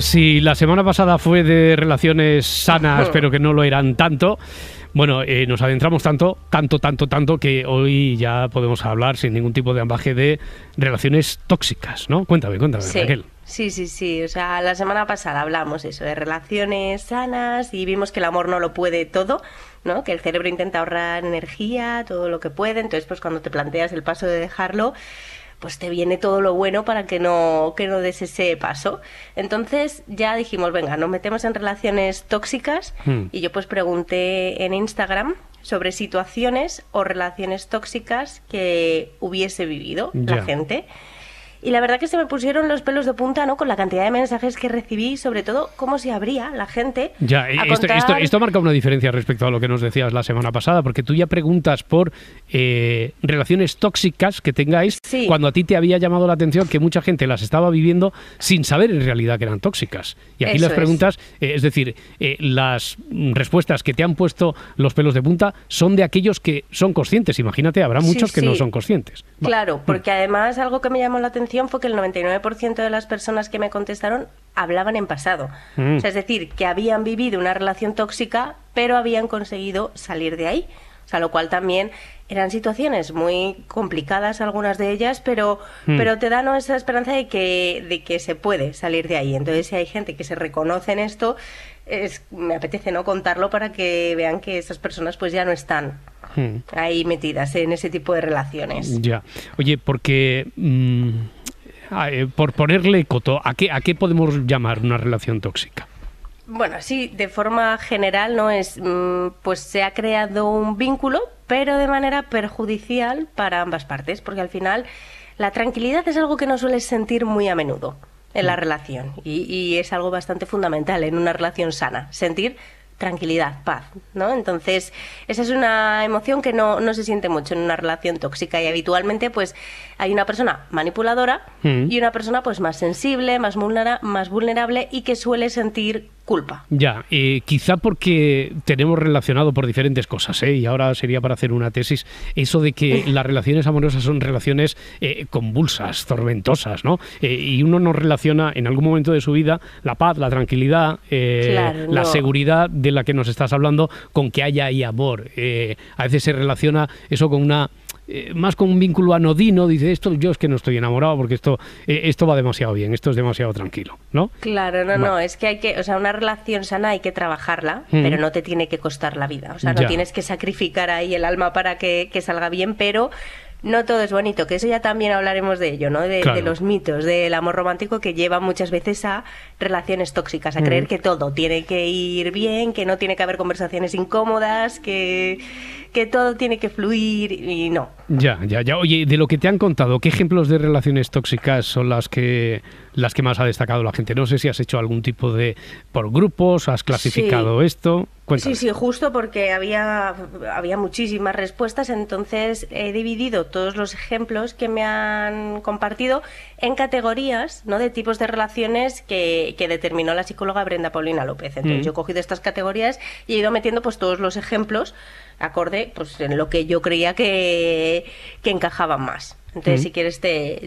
si la semana pasada fue de relaciones sanas, pero que no lo eran tanto, bueno, eh, nos adentramos tanto, tanto, tanto, tanto, que hoy ya podemos hablar sin ningún tipo de ambaje de relaciones tóxicas, ¿no? Cuéntame, cuéntame, Raquel. Sí, sí, sí. O sea, la semana pasada hablamos eso, de relaciones sanas y vimos que el amor no lo puede todo, ¿no? Que el cerebro intenta ahorrar energía, todo lo que puede. Entonces, pues cuando te planteas el paso de dejarlo, pues te viene todo lo bueno para que no, que no des ese paso. Entonces ya dijimos, venga, nos metemos en relaciones tóxicas hmm. y yo pues pregunté en Instagram sobre situaciones o relaciones tóxicas que hubiese vivido la gente. Y la verdad que se me pusieron los pelos de punta, ¿no? Con la cantidad de mensajes que recibí, sobre todo cómo se abría la gente. Ya, eh, esto, marca una diferencia respecto a lo que nos decías la semana pasada, porque tú ya preguntas por eh, relaciones tóxicas que tengáis cuando a ti te había llamado la atención que mucha gente las estaba viviendo sin saber en realidad que eran tóxicas. Y aquí las preguntas, eh, es, decir, las respuestas que te han puesto los pelos de punta son de aquellos que son conscientes. Imagínate, habrá muchos que no son conscientes. Claro, mm. porque además algo que me llamó la atención fue que el 99% de las personas que me contestaron hablaban en pasado. Mm. O sea, es decir, que habían vivido una relación tóxica, pero habían conseguido salir de ahí. O sea, lo cual también eran situaciones muy complicadas algunas de ellas, pero, mm. pero te dan esa esperanza de que, de que se puede salir de ahí. Entonces, si hay gente que se reconoce en esto, es, me apetece no contarlo para que vean que esas personas pues ya no están mm. ahí metidas en ese tipo de relaciones. Ya. Oye, porque... Ah, eh, por ponerle coto, ¿a qué, podemos llamar una relación tóxica? Bueno, sí, de forma general, ¿no? Es, mm, pues se ha creado un vínculo, pero de manera perjudicial para ambas partes, porque al final la tranquilidad es algo que no sueles sentir muy a menudo en la mm. relación y, y es algo bastante fundamental en una relación sana, sentir tranquilidad, paz, ¿no? Entonces, esa es una emoción que no, no, se siente mucho en una relación tóxica y habitualmente pues hay una persona manipuladora mm. y una persona pues más sensible, más, vulnera más vulnerable y que suele sentir culpa. Ya, eh, quizá porque tenemos relacionado por diferentes cosas, eh, y ahora sería para hacer una tesis, eso de que las relaciones amorosas son relaciones eh, convulsas, tormentosas, ¿no? y uno no relaciona en algún momento de su vida la paz, la tranquilidad, la seguridad de la que nos estás hablando con que haya ahí amor. a veces se relaciona eso con una más con un vínculo anodino, dice esto, yo es que no estoy enamorado porque esto, esto va demasiado bien, esto es demasiado tranquilo, ¿no? Claro, no, no, es que hay que, o sea, una relación sana hay que trabajarla, mm. pero no te tiene que costar la vida. O sea, no tienes que sacrificar ahí el alma para que, salga bien, pero no todo es bonito, que eso ya también hablaremos de ello, ¿no? De, los mitos del amor romántico que lleva muchas veces a relaciones tóxicas, a creer mm. que todo tiene que ir bien, que no tiene que haber conversaciones incómodas, que que todo tiene que fluir y no. Ya, ya, ya. Oye, de lo que te han contado, ¿qué ejemplos de relaciones tóxicas son las que las que más ha destacado la gente? No sé si has hecho algún tipo de por grupos, has clasificado esto. Sí, sí, justo porque había había muchísimas respuestas, entonces he dividido todos los ejemplos que me han compartido en categorías ¿no? de tipos de relaciones que, determinó la psicóloga Brenda Paulina López. Entonces mm. yo he cogido estas categorías y he ido metiendo pues todos los ejemplos acorde pues en lo que yo creía que, encajaban más. Entonces, mm. si quieres, te,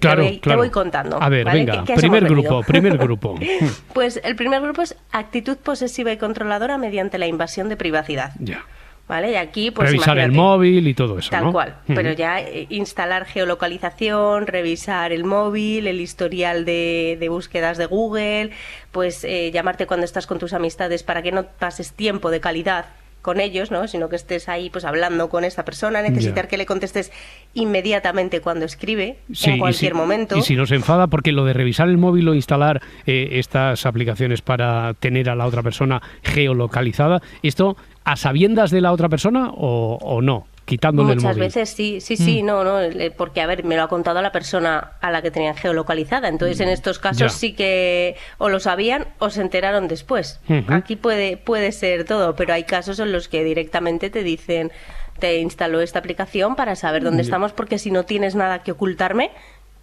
voy, contando. A ver, venga, primer grupo, primer grupo. Mm. pues el primer grupo es actitud posesiva y controladora mediante la invasión de privacidad. Ya. ¿Vale? Y aquí, pues. Revisar el móvil y todo eso. Tal cual. Pero ya eh, instalar geolocalización, revisar el móvil, el historial de, de búsquedas de Google, pues eh, llamarte cuando estás con tus amistades para que no pases tiempo de calidad con ellos, ¿no? sino que estés ahí pues hablando con esta persona, necesitar que le contestes inmediatamente cuando escribe, en cualquier momento. Y si nos enfada, porque lo de revisar el móvil o instalar eh, estas aplicaciones para tener a la otra persona geolocalizada, ¿esto a sabiendas de la otra persona o no? Muchas veces sí, sí, sí, mm. no, no, porque a ver, me lo ha contado la persona a la que tenían geolocalizada, entonces en mm. estos casos sí que o lo sabían o se enteraron después. Aquí puede puede ser todo, pero hay casos en los que directamente te dicen te instaló esta aplicación para saber dónde estamos porque si no tienes nada que ocultarme,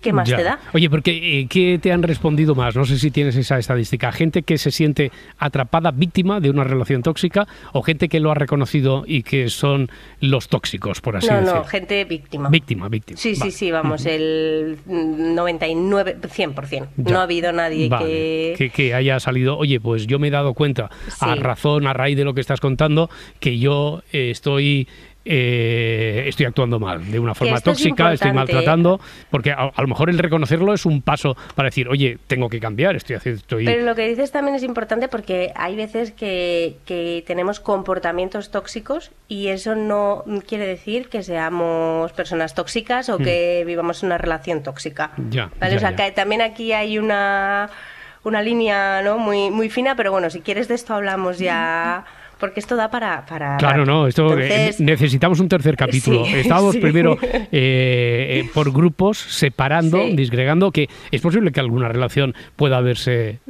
¿qué más te da? Oye, porque eh, ¿qué te han respondido más? No sé si tienes esa estadística. Gente que se siente atrapada, víctima de una relación tóxica, o gente que lo ha reconocido y que son los tóxicos, por así decirlo. No, no, gente víctima. Víctima, víctima. Sí, sí, sí, vamos, el 99, 100%. No ha habido nadie que... que... haya salido, oye, pues yo me he dado cuenta, a razón, a raíz de lo que estás contando, que yo eh, estoy eh, estoy actuando mal, de una forma tóxica, estoy ¿eh? maltratando, porque a, lo mejor el reconocerlo es un paso para decir, oye, tengo que cambiar, estoy haciendo... Pero lo que dices también es importante porque hay veces que, tenemos comportamientos tóxicos y eso no quiere decir que seamos personas tóxicas o hmm. que vivamos una relación tóxica. Ya, ¿vale? o sea, también aquí hay una una línea ¿no? muy, muy fina, pero bueno, si quieres de esto hablamos ya mm porque esto da para... claro, no, eh, necesitamos un tercer capítulo. Estamos primero eh, eh, por grupos, separando, disgregando, que es posible que alguna relación pueda verse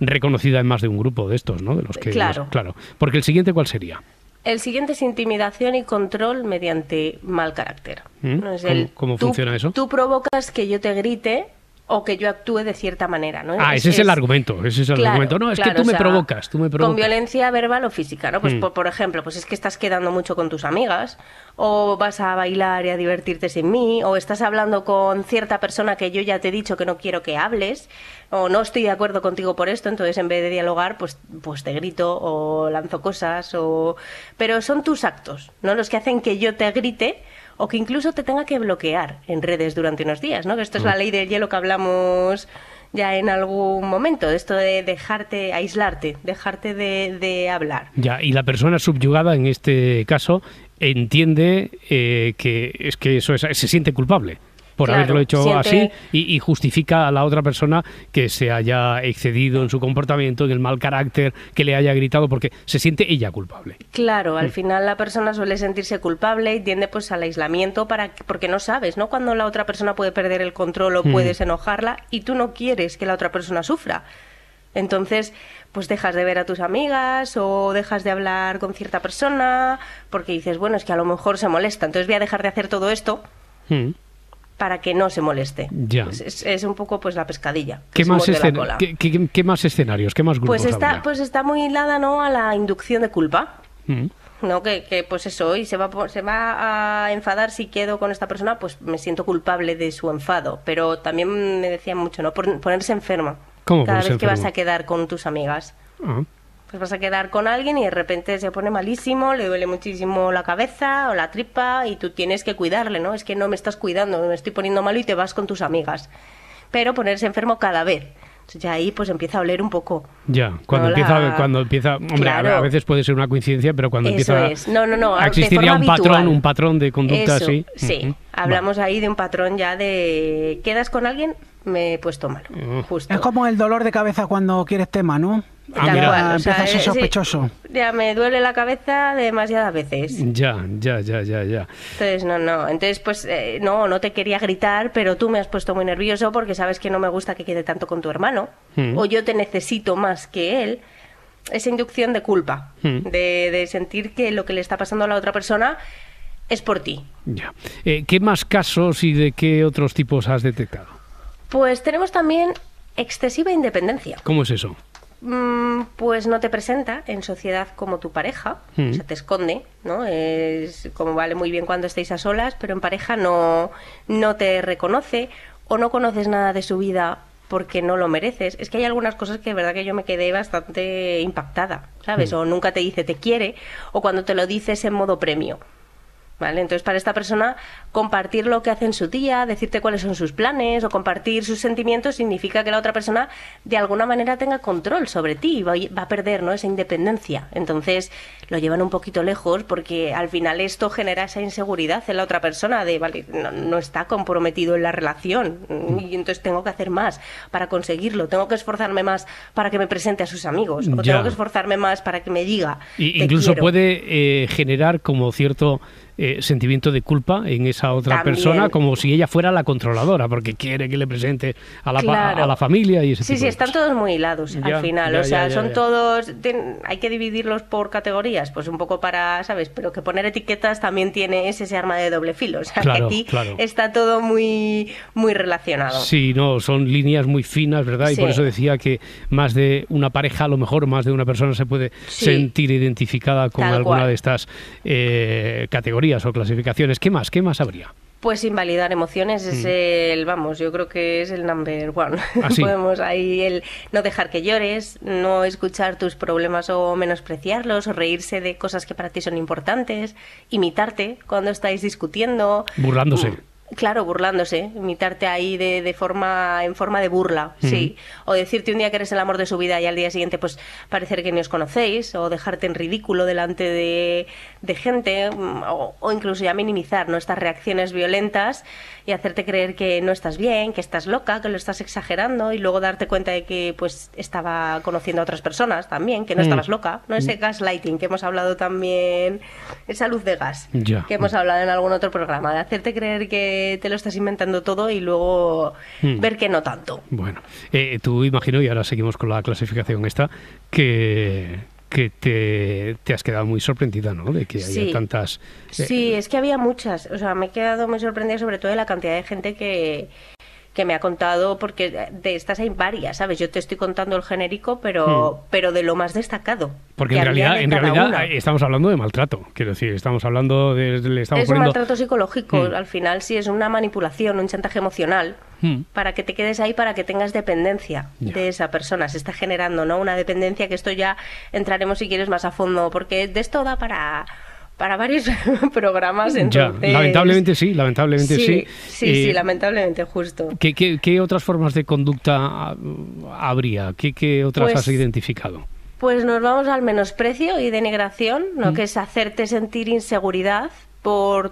reconocida en más de un grupo de estos, ¿no? De los que, claro. Porque el siguiente, ¿cuál sería? El siguiente es intimidación y control mediante mal carácter. ¿Mm? ¿Cómo, funciona eso? Tú provocas que yo te grite o que yo actúe de cierta manera, ¿no? Ah, ese es, el argumento, ese es el argumento. No, es que tú me provocas, tú me provocas. Con violencia verbal o física, ¿no? Pues mm. por, ejemplo, pues es que estás quedando mucho con tus amigas, o vas a bailar y a divertirte sin mí, o estás hablando con cierta persona que yo ya te he dicho que no quiero que hables, o no estoy de acuerdo contigo por esto, entonces en vez de dialogar, pues, pues te grito, o lanzo cosas, o... Pero son tus actos, ¿no? Los que hacen que yo te grite o que incluso te tenga que bloquear en redes durante unos días, ¿no? Que esto es la mm. ley del hielo que hablamos ya en algún momento, esto de dejarte aislarte, dejarte de, hablar. Ya, y la persona subyugada en este caso entiende eh, que es que eso se siente culpable por haberlo hecho así y, justifica a la otra persona que se haya excedido en su comportamiento, en el mal carácter, que le haya gritado, porque se siente ella culpable. Claro, al mm. final la persona suele sentirse culpable y tiende pues al aislamiento para porque no sabes, ¿no? Cuando la otra persona puede perder el control o mm. puedes enojarla y tú no quieres que la otra persona sufra. Entonces, pues dejas de ver a tus amigas o dejas de hablar con cierta persona porque dices, bueno, es que a lo mejor se molesta, entonces voy a dejar de hacer todo esto. Mm para que no se moleste. Es, un poco pues la pescadilla. ¿Qué, más escenarios? ¿Qué más Pues está, pues está muy hilada ¿no? a la inducción de culpa. Mm. ¿no? Que, pues eso, y se va, se va a enfadar si quedo con esta persona, pues me siento culpable de su enfado. Pero también me decían mucho, ¿no? Por, ponerse enferma. Cada vez que vas a quedar con tus amigas. Ah pues vas a quedar con alguien y de repente se pone malísimo, le duele muchísimo la cabeza o la tripa y tú tienes que cuidarle, ¿no? Es que no me estás cuidando, me estoy poniendo malo y te vas con tus amigas. Pero ponerse enfermo cada vez. Entonces ya ahí pues empieza a oler un poco. Ya, cuando empieza, cuando empieza, hombre, a veces puede ser una coincidencia, pero cuando Eso empieza es. no, no, no, existiría un patrón, un patrón de conducta así. Sí, hablamos ahí de un patrón ya de quedas con alguien, me he puesto malo. Es como el dolor de cabeza cuando quieres tema, ¿no? Ah, a sospechoso. ya me duele la cabeza demasiadas veces. Ya, ya, ya, ya, ya. Entonces, no, no. Entonces, pues, eh, no, no te quería gritar, pero tú me has puesto muy nervioso porque sabes que no me gusta que quede tanto con tu hermano. Hmm. O yo te necesito más que él. Esa inducción de culpa, hmm. de, sentir que lo que le está pasando a la otra persona es por ti. Ya. Eh, ¿Qué más casos y de qué otros tipos has detectado? Pues tenemos también excesiva independencia. ¿Cómo es eso? Mm, pues no te presenta en sociedad como tu pareja, o mm. sea, te esconde, ¿no? Es como vale muy bien cuando estéis a solas, pero en pareja no, no te reconoce o no conoces nada de su vida porque no lo mereces. Es que hay algunas cosas que de verdad que yo me quedé bastante impactada, ¿sabes? Mm. O nunca te dice te quiere, o cuando te lo dices en modo premio. ¿Vale? Entonces, para esta persona, compartir lo que hace en su día, decirte cuáles son sus planes o compartir sus sentimientos significa que la otra persona de alguna manera tenga control sobre ti y va, a perder ¿no? esa independencia. Entonces lo llevan un poquito lejos porque al final esto genera esa inseguridad en la otra persona de, no, está comprometido en la relación y entonces tengo que hacer más para conseguirlo, tengo que esforzarme más para que me presente a sus amigos o tengo que esforzarme más para que me diga. incluso puede eh, generar como cierto eh, sentimiento de culpa en esa otra persona como si ella fuera la controladora, porque quiere que le presente a la, familia y ese Sí, sí, están todos muy hilados al final. o sea, son todos. hay que dividirlos por categorías, pues un poco para, ¿sabes? Pero que poner etiquetas también tiene ese, arma de doble filo. O sea, que aquí está todo muy, muy relacionado. Sí, no, son líneas muy finas, ¿verdad? Y por eso decía que más de una pareja, a lo mejor más de una persona se puede sentir identificada con alguna de estas eh, categorías o clasificaciones. ¿Qué más? ¿Qué más pues invalidar emociones es mm. el, vamos, yo creo que es el number one. Ah, Podemos ahí el no dejar que llores, no escuchar tus problemas o menospreciarlos, o reírse de cosas que para ti son importantes, imitarte cuando estáis discutiendo. Burlándose. Mm, Claro, burlándose, imitarte ahí de, de, forma, en forma de burla, sí. O decirte un día que eres el amor de su vida y al día siguiente, pues, parecer que ni os conocéis, o dejarte en ridículo delante de, gente, mm, o, incluso ya minimizar nuestras reacciones violentas y hacerte creer que no estás bien, que estás loca, que lo estás exagerando, y luego darte cuenta de que, pues, estaba conociendo a otras personas también, que no mm. estabas loca. No ese mm. gaslighting que hemos hablado también, esa luz de gas que hemos hablado en algún otro programa, de hacerte creer que te lo estás inventando todo y luego hmm. ver que no tanto. Bueno, eh, tú imagino, y ahora seguimos con la clasificación esta, que, te, has quedado muy sorprendida, ¿no? De que había tantas... Eh, sí, es que había muchas. O sea, me he quedado muy sorprendida sobre todo de la cantidad de gente que, que me ha contado, porque de estas hay varias, ¿sabes? Yo te estoy contando el genérico, pero, hmm. pero de lo más destacado. Porque en realidad, en realidad eh, estamos hablando de maltrato, quiero decir, estamos hablando de... Le estamos es un maltrato psicológico, hmm. al final sí, es una manipulación, un chantaje emocional, hmm. para que te quedes ahí, para que tengas dependencia de esa persona. Se está generando, ¿no? Una dependencia que esto ya entraremos si quieres más a fondo, porque de esto da para para varios programas. Entonces... lamentablemente sí, lamentablemente sí. Sí, sí, eh, lamentablemente, justo. ¿qué, ¿qué, otras formas de conducta habría? ¿Qué, qué otras pues has identificado? Pues nos vamos al menosprecio y denigración, ¿no? Mm. que es hacerte sentir inseguridad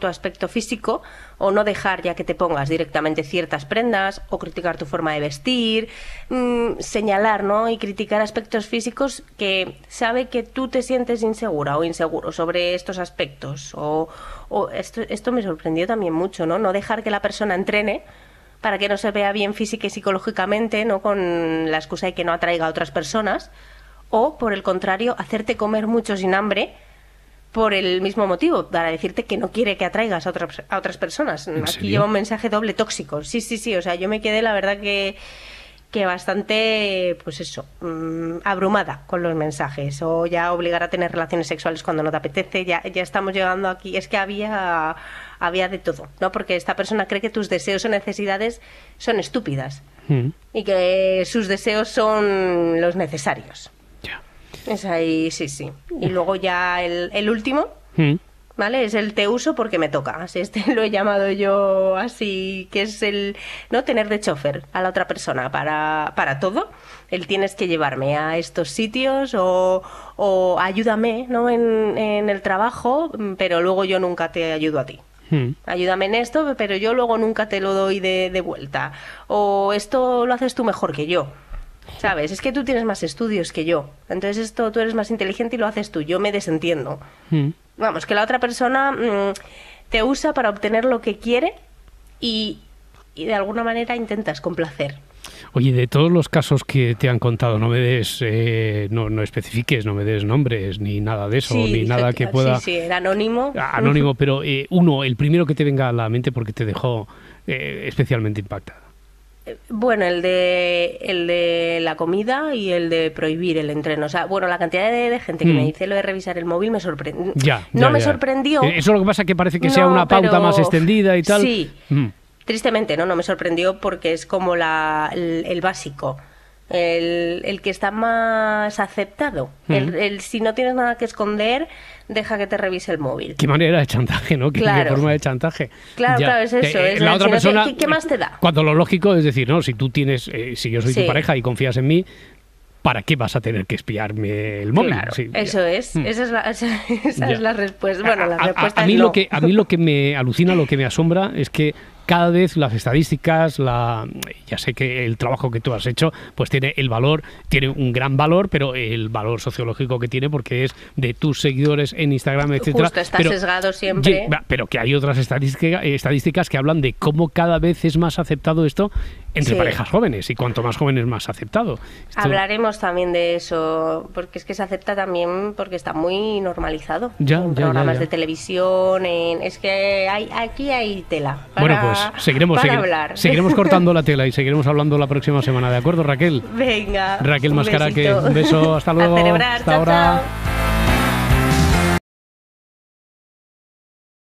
tu aspecto físico o no dejar ya que te pongas directamente ciertas prendas o criticar tu forma de vestir, mm, señalar y criticar aspectos físicos que sabe que tú te sientes insegura o inseguro sobre estos aspectos. O, esto, me sorprendió también mucho, ¿no? No dejar que la persona entrene para que no se vea bien física y psicológicamente, ¿no? Con la excusa de que no atraiga a otras personas. O, por el contrario, hacerte comer mucho sin hambre por el mismo motivo, para decirte que no quiere que atraigas a otras, a otras personas. Aquí lleva un mensaje doble tóxico. Sí, sí, sí. O sea, yo me quedé, la verdad que que bastante, pues eso, mm, abrumada con los mensajes o ya obligar a tener relaciones sexuales cuando no te apetece, ya, ya estamos llegando aquí, es que había, había de todo, ¿no? Porque esta persona cree que tus deseos o necesidades son estúpidas mm. y que sus deseos son los necesarios. Es ahí, sí, sí. Y luego ya el, último, hmm. ¿vale? Es el te uso porque me toca. Este lo he llamado yo así, que es el no tener de chofer a la otra persona para, para todo. El tienes que llevarme a estos sitios o, ayúdame ¿no? En, el trabajo, pero luego yo nunca te ayudo a ti. Hmm. Ayúdame en esto, pero yo luego nunca te lo doy de vuelta. O esto lo haces tú mejor que yo. ¿Sabes? Es que tú tienes más estudios que yo. Entonces esto tú eres más inteligente y lo haces tú. Yo me desentiendo. Mm. Vamos, que la otra persona mm, te usa para obtener lo que quiere y, de alguna manera intentas complacer. Oye, de todos los casos que te han contado, no me des, eh, no, especifiques, no me des nombres, ni nada de eso, ni nada que pueda. Sí, sí, anónimo. Anónimo, pero eh, uno, el primero que te venga a la mente porque te dejó eh, especialmente impactada. Bueno, el de, el de la comida y el de prohibir el entreno. O sea, bueno, la cantidad de, gente que me mm. dice lo de revisar el móvil me sorprendió. no me sorprendió. Eso lo que pasa es que parece que sea una pauta más extendida y tal. Sí. Mm. Tristemente, no, no me sorprendió porque es como la, el básico el, que está más aceptado. el, si no tienes nada que esconder, deja que te revise el móvil. Qué manera de chantaje, ¿no? Qué, forma de chantaje. Claro, claro, es eso. Eh, eh, es la otra persona, ¿qué, más te da? Cuando lo lógico es decir, no, si tú tienes, eh, si yo soy tu pareja y confías en mí, ¿para qué vas a tener que espiarme el móvil? eso es, mm. esa, es la, es la respuesta. Bueno, la respuesta a, mí lo que A mí lo que me alucina, lo que me asombra es que cada vez las estadísticas, la, ya sé que el trabajo que tú has hecho, pues tiene el valor, tiene un gran valor, pero el valor sociológico que tiene porque es de tus seguidores en Instagram, etc. Justo, está sesgado siempre. Pero que hay otras estadísticas que hablan de cómo cada vez es más aceptado esto entre parejas jóvenes y cuanto más jóvenes más aceptado. Hablaremos también de eso, porque es que se acepta también porque está muy normalizado ya, en ya, programas de televisión, es que hay, aquí hay tela. bueno, pues seguiremos, seguiremos cortando la tela y seguiremos hablando la próxima semana, ¿de acuerdo Raquel? Venga. Raquel Mascara, un beso, hasta luego. hasta ahora.